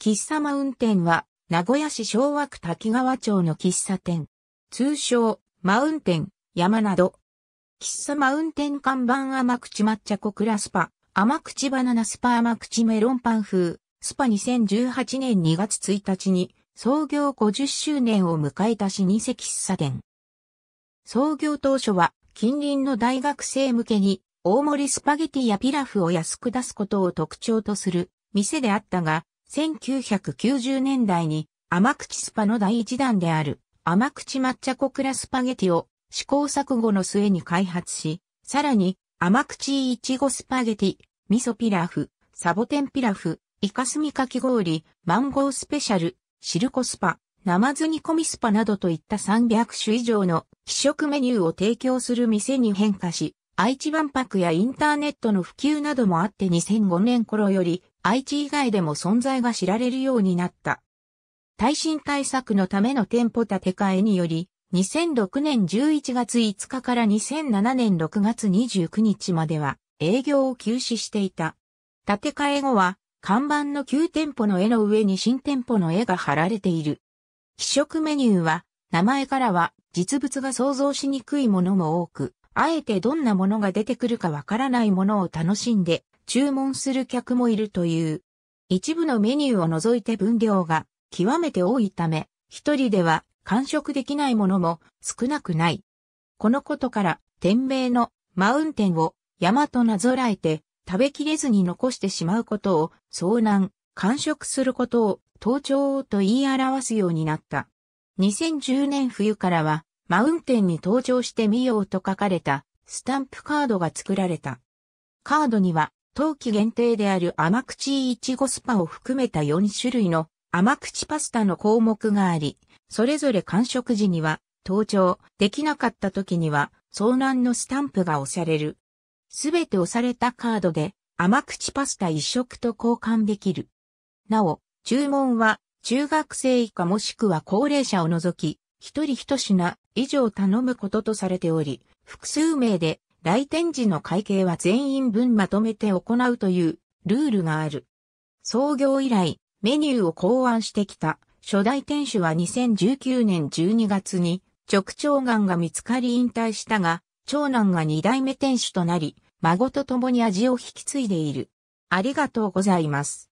喫茶マウンテンは、名古屋市昭和区滝川町の喫茶店。通称、マウンテン、山など。喫茶マウンテン看板甘口抹茶クラスパ、甘口バナナスパ甘口メロンパン風、スパ2018年2月1日に、創業50周年を迎えた老舗喫茶店。創業当初は、近隣の大学生向けに、大盛りスパゲティやピラフを安く出すことを特徴とする店であったが、1990年代に甘口スパの第一弾である甘口抹茶小倉スパゲティを試行錯誤の末に開発し、さらに甘口いちごスパゲティ、味噌ピラフ、サボテンピラフ、イカスミかき氷、マンゴースペシャル、シルコスパ、ナマズ煮込みスパなどといった300種以上の気食メニューを提供する店に変化し、愛知万博やインターネットの普及などもあって2005年頃より愛知以外でも存在が知られるようになった。耐震対策のための店舗建て替えにより、2006年11月5日から2007年6月29日までは営業を休止していた。建て替え後は、看板の旧店舗の絵の上に新店舗の絵が貼られている。非食メニューは、名前からは実物が想像しにくいものも多く、あえてどんなものが出てくるかわからないものを楽しんで注文する客もいるという。一部のメニューを除いて分量が極めて多いため、一人では完食できないものも少なくない。このことから、店名のマウンテンを山となぞらえて食べきれずに残してしまうことを遭難、完食することを盗聴と言い表すようになった。2010年冬からはマウンテンに登場してみようと書かれたスタンプカードが作られた。カードには冬季限定である甘口いちごスパを含めた4種類の甘口パスタの項目があり、それぞれ完食時には、登頂できなかった時には、遭難のスタンプが押される。すべて押されたカードで、甘口パスタ一食と交換できる。なお、注文は、中学生以下もしくは高齢者を除き、一人一品以上頼むこととされており、複数名で来店時の会計は全員分まとめて行うというルールがある。創業以来、メニューを考案してきた初代店主は2019年12月に直腸癌が見つかり引退したが、長男が2代目店主となり、孫と共に味を引き継いでいる。ありがとうございます。